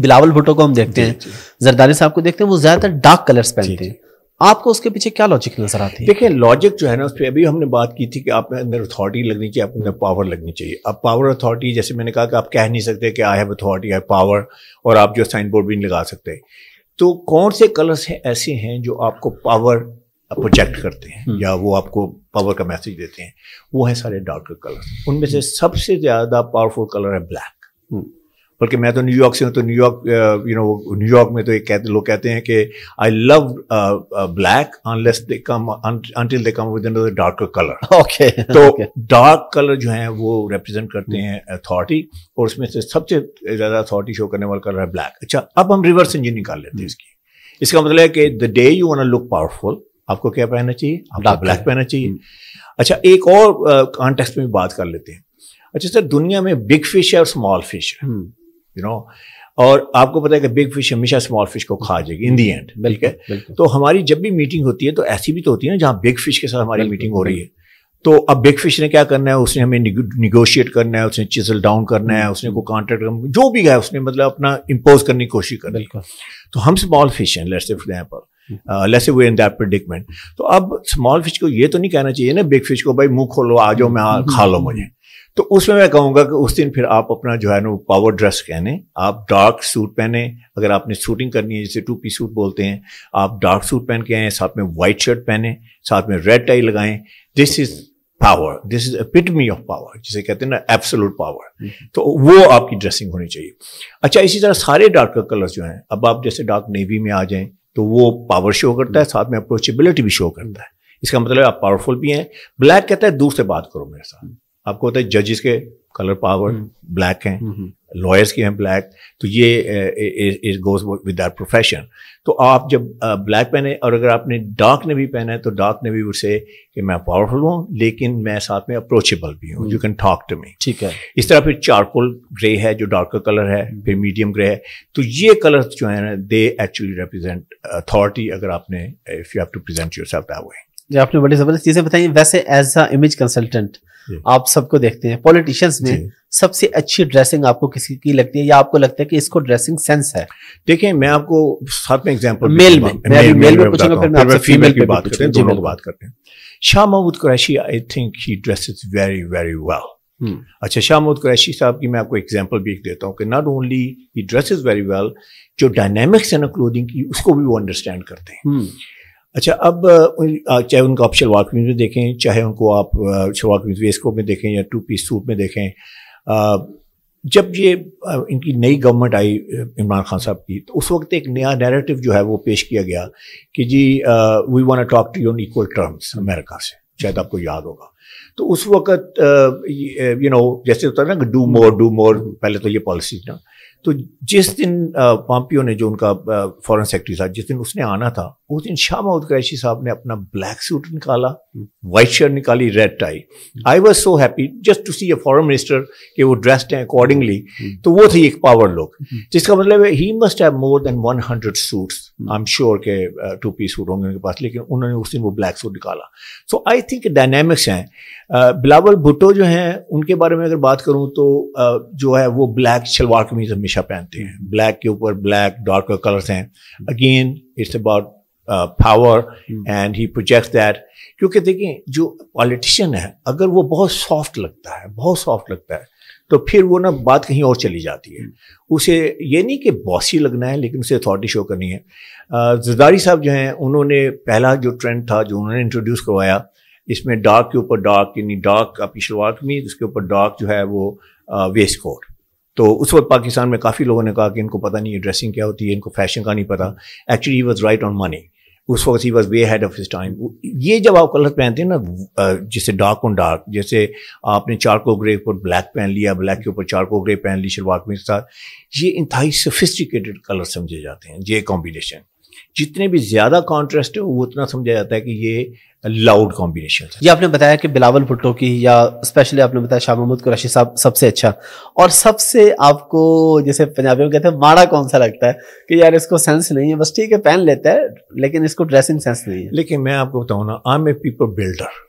बिलावल भुट्टो को हम देखते हैं जरदारी साहब को देखते हैं वो ज्यादातर डार्क कलर्स पहनते हैं आपको उसके पीछे क्या लॉजिक नजर आती है देखिए लॉजिक जो है ना उस पर अभी हमने बात की थी कि आपके अंदर अथॉरिटी लगनी चाहिए आपके अंदर पावर लगनी चाहिए अब पावर अथॉरिटी जैसे मैंने कहा कि आप कह नहीं सकते कि I have authority I power और आप जो साइन बोर्ड भी नहीं लगा सकते तो कौन से कलर्स हैं ऐसे हैं जो आपको पावर प्रोजेक्ट करते हैं हम्म। या वो आपको पावर का मैसेज देते हैं वो है सारे डार्क कलर उनमें से सबसे ज्यादा पावरफुल कलर है ब्लैक बल्कि मैं तो न्यूयॉर्क से हूँ तो न्यूयॉर्क यू नो न्यूयॉर्क में तो एक कहते लोग कहते हैं कि I love black unless they come until they come with another dark colour okay तो डार्क okay. कलर जो है वो रिप्रेजेंट करते हैं अथॉरिटी और उसमें से सबसे ज़्यादा अथॉरिटी शो करने वाला कलर है ब्लैक अच्छा अब हम रिवर्स इंजीनियरिंग कर लेते हैं hmm. इसकी इसका मतलब है कि the day you want look powerful आपको क्या पहनना चाहिए आपको ब्लैक पहनना चाहिए hmm. अच्छा एक और कॉन्टेक्स्ट uh, में भी बात कर लेते हैं अच्छा सर दुनिया में बिग फिश है और स्मॉल फिश है hmm. यू नो और आपको पता है कि बिग फिश हमेशा स्मॉल फिश को खा जाएगी इन दी एंड ठीक है तो हमारी जब भी मीटिंग होती है तो ऐसी भी तो होती है ना जहाँ बिग फिश के साथ हमारी मीटिंग हो रही है तो अब बिग फिश ने क्या करना है उसने हमें निगोशिएट करना है उसने चिजल डाउन करना है उसने को कॉन्ट्रैक्ट जो भी है उसने मतलब अपना इम्पोज करने की कोशिश कर करनी तो हम स्मॉल फिश हैं let's for example let's say in that predicament तो अब स्मॉल फिश को ये तो नहीं कहना चाहिए ना बिग फिश को भाई मुंह खोलो आ जाओ मैं हम्म, खा हम्म, लो हम्म, मुझे तो उसमें मैं कहूँगा कि उस दिन फिर आप अपना जो है ना पावर ड्रेस पहने आप डार्क सूट पहने अगर आपने शूटिंग करनी है जैसे टू पी सूट बोलते हैं आप डार्क सूट पहन के आए साथ में वाइट शर्ट पहने साथ में रेड टाई लगाएं this is power this is epitome of power जिसे कहते हैं ना एब्सोलूट हम्म। पावर तो वो आपकी ड्रेसिंग होनी चाहिए अच्छा इसी तरह सारे डार्क कलर्स जो हैं अब आप जैसे डार्क नेवी में आ जाएं तो वो पावर शो करता है साथ में अप्रोचेबिलिटी भी शो करता है इसका मतलब आप पावरफुल भी हैं ब्लैक कहता है दूर से बात करो मेरे साथ आपको होता है जजेस के कलर पावर ब्लैक हैं लॉयर्स हम्म, हम्म। के हैं ब्लैक तो ये is goes with that profession तो आप जब ब्लैक uh, पहने और अगर आपने डार्क ने भी पहना है तो डार्क ने भी उसे कि मैं पावरफुल हूँ लेकिन मैं साथ में अप्रोचेबल भी हूँ you can talk to me ठीक है इस तरह फिर चारकोल ग्रे है जो डार्कर कलर है हम्म। फिर मीडियम ग्रे है तो ये कलर जो है ना दे एक्चुअली रिप्रेजेंट अथॉरिटी अगर आपने if you have to present yourself that way जी आपने बड़ी ज़बरदस्त चीज़ें बताई वैसे एज अ इमेज कंसल्टेंट आप सबको देखते हैं पॉलिटिशियंस में सबसे अच्छी ड्रेसिंग आपको किसी की लगती है या आपको लगता है कि इसको ड्रेसिंग सेंस है देखिए मैं आपको साथ में एग्जांपल मेल में मेल में पूछूंगा फिर मैं फीमेल की बात करते हैं दोनों की बात करते हैं Shah Mahmood Qureshi I think he dresses very very well अच्छा शाह महमूद कुरैशी साहब की मैं आपको एग्जाम्पल भी देता हूँ कि not only he dresses very well जो डायनेमिक्स है ना क्लोदिंग की उसको भी वो अंडरस्टैंड करते हैं हम्म। अच्छा अब चाहे उनका आप शलवार कमीज में देखें चाहे उनको आप शलवार कमीज वेस्ट कोट में देखें या टू पीस सूट में देखें जब ये इनकी नई गवर्नमेंट आई इमरान खान साहब की तो उस वक्त एक नया नैरेटिव जो है वो पेश किया गया कि जी we want talk to you on equal terms America से शायद आपको याद होगा तो उस वक्त यू नो जैसे होता है ना डू मोर डू मोर पहले तो ये पॉलिसी ना तो जिस दिन पॉम्पियो ने जो उनका फॉरेन सेक्रेटरी था जिस दिन उसने आना था उस दिन शाह महमूद कैशी साहब ने अपना ब्लैक सूट निकाला वाइट शर्ट निकाली red tie I was so happy just to see a foreign minister कि वो ड्रेस्ड हैं अकॉर्डिंगली हम्म। तो वो थी एक पावर लोग हम्म। जिसका मतलब he must have more than one hundred suits I am sure के टू पीस सूट होंगे उनके पास लेकिन उन्होंने उस दिन वो ब्लैक सूट निकाला सो आई थिंक डायनेमिक्स हैं uh, बिलावल भुट्टो जो हैं उनके बारे में अगर बात करूँ तो uh, जो है वो ब्लैक शलवार कमीज हमेशा पहनते हैं ब्लैक hmm. के ऊपर ब्लैक डार्क कलर्स हैं again it's about power and he project that क्योंकि देखिए जो पॉलिटिशियन है अगर वो बहुत सॉफ्ट लगता है बहुत सॉफ्ट लगता है तो फिर वो ना बात कहीं और चली जाती है hmm. उसे ये नहीं कि बॉसी लगना है लेकिन उसे अथॉरिटी शो करनी है uh, जरदारी साहब जो हैं उन्होंने पहला जो ट्रेंड था जो उन्होंने इंट्रोड्यूस करवाया इसमें डार्क के ऊपर डार्क यानी डार्क आपकी शुरुआत में उसके ऊपर डार्क जो है वो वेस्ट uh, कोट तो उस वक्त पाकिस्तान में काफ़ी लोगों ने कहा कि इनको पता नहीं है ड्रेसिंग क्या होती है इनको फैशन का नहीं पता actually was right on money उस वक्त he was way ahead of his time ये जब आप कलर पहनते हैं ना जैसे डार्क ऑन डार्क जैसे आपने चारको ग्रे पर ऊपर ब्लैक पहन लिया ब्लैक के ऊपर चारको ग्रे पहन ली शुरुआत में साथ ये इंतहाई सोफिस्टिकेटेड कलर समझे जाते हैं ये कॉम्बिनेशन जितने भी ज़्यादा कॉन्ट्रास्ट है वो उतना समझा जाता है कि ये लाउड कॉम्बिनेशन ये आपने बताया कि बिलावल भुट्टो की या स्पेशली आपने बताया शाह महमूद कुरैशी साहब सबसे अच्छा और सबसे आपको जैसे पंजाबी में कहते हैं माड़ा कौन सा लगता है कि यार इसको सेंस नहीं है बस ठीक है पहन लेता है लेकिन इसको ड्रेसिंग सेंस नहीं है लेकिन मैं आपको बताऊँ ना I am a people builder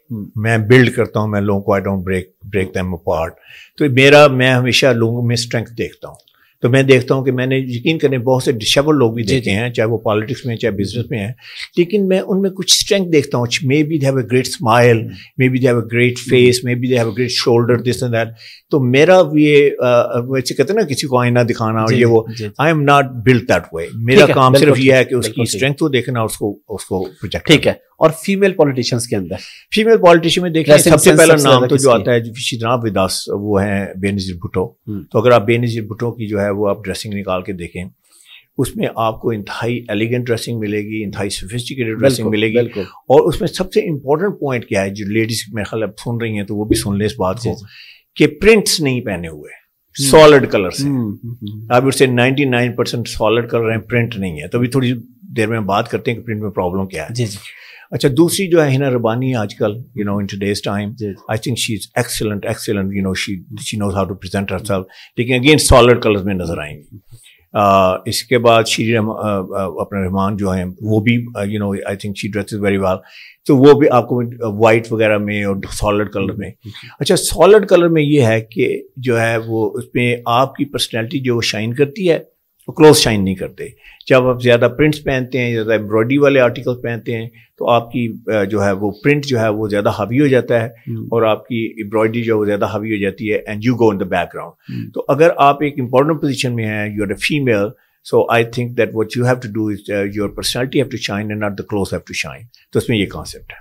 मैं बिल्ड करता हूँ मैं लोगों को I don't break break them part तो मेरा मैं हमेशा लोगों में स्ट्रेंथ देखता हूँ तो मैं देखता हूँ कि मैंने यकीन करें बहुत से डिशेबल लोग भी देखे हैं चाहे वो पॉलिटिक्स में चाहे बिजनेस में हैं लेकिन मैं उनमें कुछ स्ट्रेंथ देखता हूँ maybe have a great smile maybe have a great face maybe have a great shoulder this and that तो मेरा ये वैसे कहते ना किसी को आईना दिखाना और ये वो I am not built that way मेरा काम सिर्फ ये है कि उसकी स्ट्रेंथ को देखना उसको उसको ठीक है और फीमेल पॉलिटिशियंस के अंदर फीमेल पॉलिटिशियन में देखिए सबसे पहला नाम तो जो आता है जनाब विदास वो है बेनजीर भुट्टो हम्म। तो अगर आप बेनजीर भुट्टो की जो है वो आप ड्रेसिंग निकाल के देखें उसमें आपको इंतहाई एलिगेंट ड्रेसिंग मिलेगी इंतहाई सोफिस्टिकेटेड ड्रेसिंग मिलेगी और उसमें सबसे इंपॉर्टेंट पॉइंट क्या है जो लेडीज मेरे ख्याल अब सुन रही हैं तो वो भी सुन ले इस बात को कि प्रिंट्स नहीं पहने हुए सॉलिड हम्म। कलर से हम्म, आप उससे 99 परसेंट सॉलिड कलर हैं प्रिंट नहीं है तभी तो थोड़ी देर में बात करते हैं कि प्रिंट में प्रॉब्लम क्या है जी जी अच्छा दूसरी जो है हिना रबानी आजकल you know in today's time I think she is excellent excellent you know she she knows how to present herself लेकिन अगेन सॉलिड कलर्स में नजर आएंगी Uh, इसके बाद श्री अपने रहमान जो हैं वो भी you know I think she dress very well तो वो भी आपको वाइट uh, वगैरह में और सॉलिड कलर में अच्छा सॉलिड कलर में ये है कि जो है वो उसमें आपकी पर्सनैलिटी जो शाइन करती है तो क्लोथ शाइन नहीं करते जब आप ज़्यादा प्रिंट्स पहनते हैं ज़्यादा एम्ब्रॉयडरी वाले आर्टिकल पहनते हैं तो आपकी जो है वो प्रिंट जो है वो ज़्यादा हावी हो जाता है हम्म। और आपकी एम्ब्रॉयडरी जो है वो ज़्यादा हावी हो जाती है and you go in the background तो अगर आप एक इंपॉर्टेंट पोजिशन में हैं you are a female so I think that what you have to do is your personality have to shine and not the cloth have to shine तो इसमें ये concept है